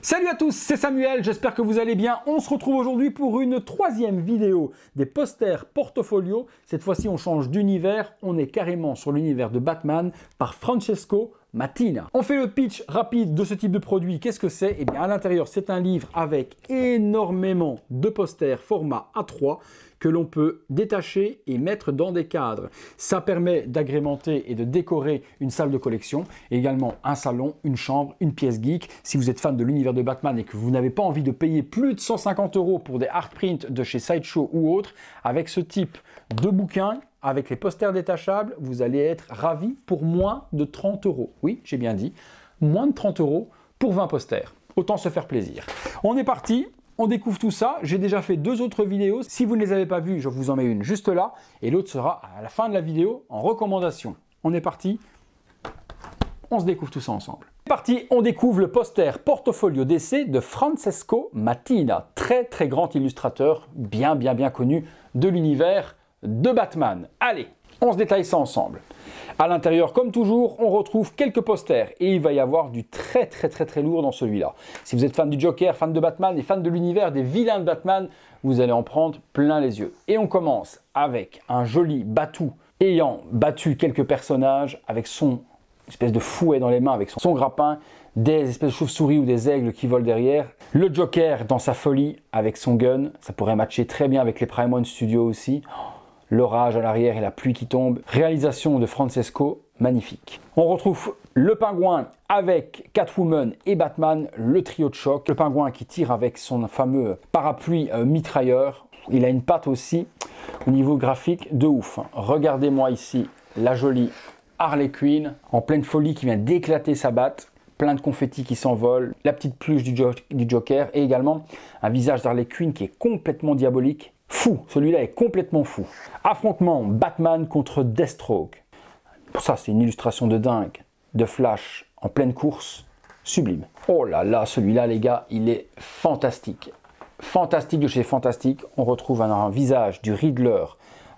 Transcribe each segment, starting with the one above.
Salut à tous, c'est Samuel, j'espère que vous allez bien. On se retrouve aujourd'hui pour une troisième vidéo des posters portfolio. Cette fois-ci, on change d'univers, on est carrément sur l'univers de Batman par Francesco Mattina. On fait le pitch rapide de ce type de produit. Qu'est-ce que c'est Eh bien, à l'intérieur, c'est un livre avec énormément de posters format A3 que l'on peut détacher et mettre dans des cadres. Ça permet d'agrémenter et de décorer une salle de collection, également un salon, une chambre, une pièce geek. Si vous êtes fan de l'univers de Batman et que vous n'avez pas envie de payer plus de 150 euros pour des prints de chez Sideshow ou autre, avec ce type de bouquin, avec les posters détachables, vous allez être ravi pour moins de 30 euros. Oui, j'ai bien dit, moins de 30 euros pour 20 posters. Autant se faire plaisir. On est parti, on découvre tout ça. J'ai déjà fait deux autres vidéos. Si vous ne les avez pas vues, je vous en mets une juste là. Et l'autre sera à la fin de la vidéo en recommandation. On est parti. On se découvre tout ça ensemble. parti, on découvre le poster Portfolio d'essai de Francesco Mattina, très très grand illustrateur, bien bien bien connu de l'univers de Batman. Allez, on se détaille ça ensemble. À l'intérieur, comme toujours, on retrouve quelques posters et il va y avoir du très très très très lourd dans celui-là. Si vous êtes fan du Joker, fan de Batman et fan de l'univers des vilains de Batman, vous allez en prendre plein les yeux. Et on commence avec un joli Batou ayant battu quelques personnages avec son espèce de fouet dans les mains, avec son, grappin, des espèces de chauves-souris ou des aigles qui volent derrière. Le Joker dans sa folie avec son gun, ça pourrait matcher très bien avec les Prime One Studios aussi l'orage à l'arrière et la pluie qui tombe. Réalisation de Francesco, magnifique. On retrouve le pingouin avec Catwoman et Batman, le trio de choc. Le pingouin qui tire avec son fameux parapluie euh, mitrailleur. Il a une patte aussi au niveau graphique de ouf. Regardez-moi ici la jolie Harley Quinn en pleine folie qui vient d'éclater sa batte plein de confettis qui s'envolent, la petite pluche du, du, Joker et également un visage d'Harley Quinn qui est complètement diabolique fou. Celui-là est complètement fou. Affrontement Batman contre Deathstroke. Pour ça, c'est une illustration de dingue. De Flash en pleine course. Sublime. Oh là là, celui-là, les gars, il est fantastique. Fantastique de chez Fantastique. On retrouve un, visage du Riddler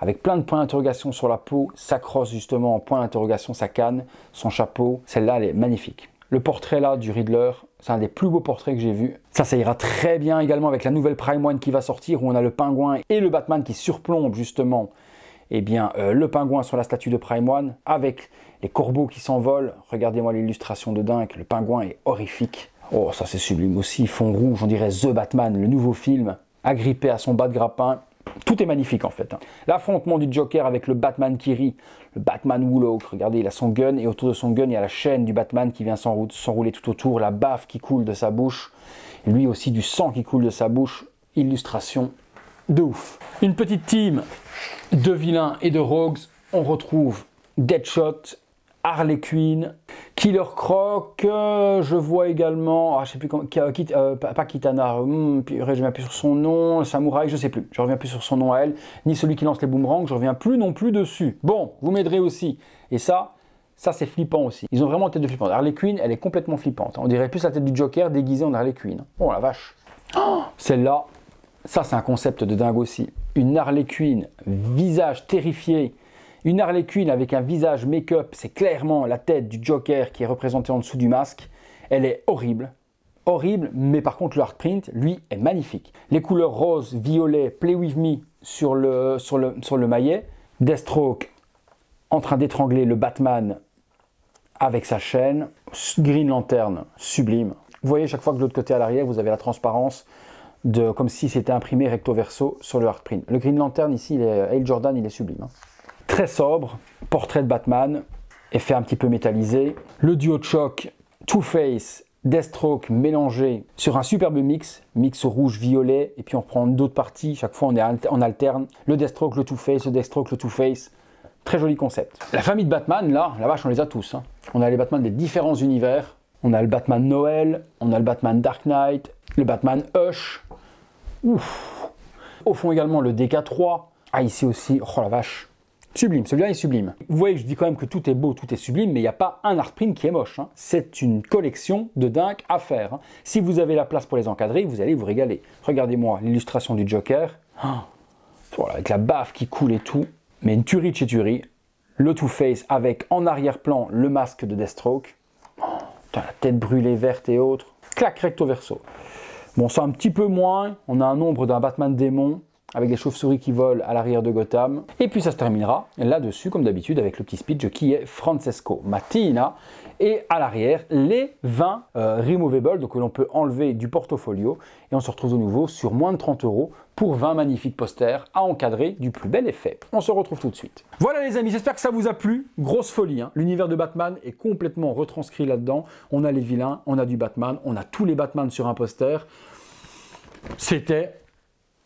avec plein de points d'interrogation sur la peau, sa crosse justement en point d'interrogation, sa canne, son chapeau. Celle-là, elle est magnifique. Le portrait là du Riddler, c'est un des plus beaux portraits que j'ai vu. Ça, ça ira très bien également avec la nouvelle Prime One qui va sortir, où on a le pingouin et le Batman qui surplombent justement eh bien, euh, le pingouin sur la statue de Prime One, avec les corbeaux qui s'envolent. Regardez-moi l'illustration de dingue, le pingouin est horrifique. Oh, ça c'est sublime aussi, fond rouge, on dirait The Batman, le nouveau film, agrippé à son bas de grappin, tout est magnifique en fait. L'affrontement du Joker avec le Batman qui rit, le Batman Woolock, regardez, il a son gun et autour de son gun, il y a la chaîne du Batman qui vient s'enrouler tout autour, la baffe qui coule de sa bouche, lui aussi du sang qui coule de sa bouche. Illustration de ouf. Une petite team de vilains et de rogues, on retrouve Deadshot, Harley Quinn, Killer Croc, euh, je vois également, ah, je sais plus comment, euh, euh, pas Kitana, hmm, je je reviens plus sur son nom, Samouraï, je ne sais plus, je reviens plus sur son nom à elle, ni celui qui lance les boomerangs, je reviens plus non plus dessus. Bon, vous m'aiderez aussi. Et ça, ça c'est flippant aussi. Ils ont vraiment une tête de flippante. Harley Quinn, elle est complètement flippante. Hein. On dirait plus la tête du Joker déguisée en Harley Quinn. Oh la vache. Oh Celle-là, ça c'est un concept de dingue aussi. Une Harley Quinn, visage terrifié, une Harley avec un visage make-up, c'est clairement la tête du Joker qui est représentée en dessous du masque. Elle est horrible, horrible, mais par contre le print lui, est magnifique. Les couleurs rose, violet, play with me sur le, sur le, sur le maillet. Deathstroke en train d'étrangler le Batman avec sa chaîne. Green Lantern, sublime. Vous voyez, chaque fois que de l'autre côté à l'arrière, vous avez la transparence, de, comme si c'était imprimé recto verso sur le print. Le Green Lantern ici, il Jordan, il est sublime. Hein très sobre, portrait de Batman, effet un petit peu métallisé. Le duo de choc Two-Face, Deathstroke mélangé sur un superbe mix, mix rouge-violet, et puis on reprend d'autres parties, chaque fois on, est en alterne le Deathstroke, le Two-Face, le Deathstroke, le Two-Face. Très joli concept. La famille de Batman, là, la vache, on les a tous. Hein. On a les Batman des différents univers. On a le Batman Noël, on a le Batman Dark Knight, le Batman Hush. Ouf. Au fond également le DK3. Ah, ici aussi, oh la vache. Sublime, celui-là est sublime. Vous voyez, je dis quand même que tout est beau, tout est sublime, mais il n'y a pas un art print qui est moche. Hein. C'est une collection de dingue à faire. Hein. Si vous avez la place pour les encadrer, vous allez vous régaler. Regardez-moi l'illustration du Joker. Oh, voilà, avec la baffe qui coule et tout. Mais une tuerie de chez tuerie. Le Two-Face avec en arrière-plan le masque de Deathstroke. Oh, la tête brûlée verte et autres. Clac recto verso. Bon, c'est un petit peu moins. On a un nombre d'un Batman démon avec des chauves-souris qui volent à l'arrière de Gotham. Et puis ça se terminera là-dessus, comme d'habitude, avec le petit speech qui est Francesco Mattina. Et à l'arrière, les 20 euh, removables, donc que l'on peut enlever du portfolio. Et on se retrouve de nouveau sur moins de 30 euros pour 20 magnifiques posters à encadrer du plus bel effet. On se retrouve tout de suite. Voilà les amis, j'espère que ça vous a plu. Grosse folie, hein. l'univers de Batman est complètement retranscrit là-dedans. On a les vilains, on a du Batman, on a tous les Batman sur un poster. C'était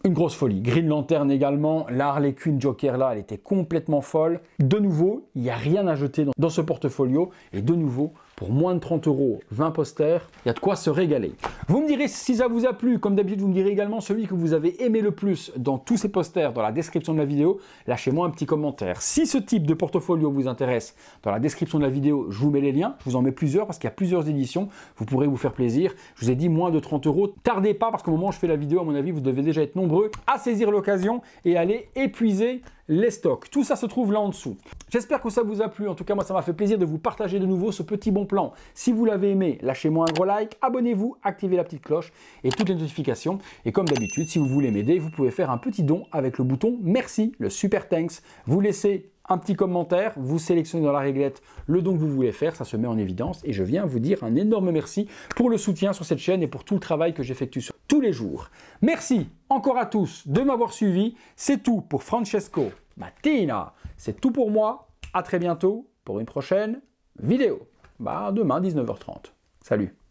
une grosse folie. Green Lantern également, l'art Joker là, elle était complètement folle. De nouveau, il n'y a rien à jeter dans ce portfolio et de nouveau, pour moins de 30 euros, 20 posters, il y a de quoi se régaler. Vous me direz si ça vous a plu, comme d'habitude vous me direz également celui que vous avez aimé le plus dans tous ces posters dans la description de la vidéo, lâchez-moi un petit commentaire. Si ce type de portfolio vous intéresse, dans la description de la vidéo je vous mets les liens, je vous en mets plusieurs parce qu'il y a plusieurs éditions, vous pourrez vous faire plaisir. Je vous ai dit moins de 30 euros, tardez pas parce qu'au moment où je fais la vidéo à mon avis vous devez déjà être nombreux à saisir l'occasion et aller épuiser les stocks. Tout ça se trouve là en dessous. J'espère que ça vous a plu, en tout cas moi ça m'a fait plaisir de vous partager de nouveau ce petit bon plan. Si vous l'avez aimé, lâchez-moi un gros like, abonnez-vous, activez la petite cloche et toutes les notifications. Et comme d'habitude, si vous voulez m'aider, vous pouvez faire un petit don avec le bouton merci, le super thanks. Vous laissez un petit commentaire, vous sélectionnez dans la réglette le don que vous voulez faire, ça se met en évidence et je viens vous dire un énorme merci pour le soutien sur cette chaîne et pour tout le travail que j'effectue tous les jours. Merci encore à tous de m'avoir suivi, c'est tout pour Francesco Mattina, c'est tout pour moi, A très bientôt pour une prochaine vidéo bah, demain 19h30. Salut